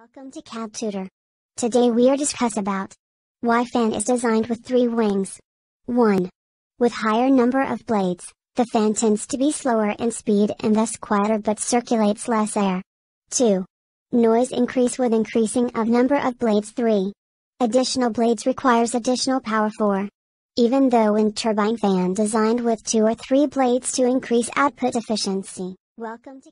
Welcome to Cab Tutor. Today we are discuss about why fan is designed with three wings. 1. With higher number of blades, the fan tends to be slower in speed and thus quieter but circulates less air. 2. Noise increase with increasing of number of blades 3. Additional blades requires additional power 4. Even though in turbine fan designed with two or three blades to increase output efficiency. Welcome to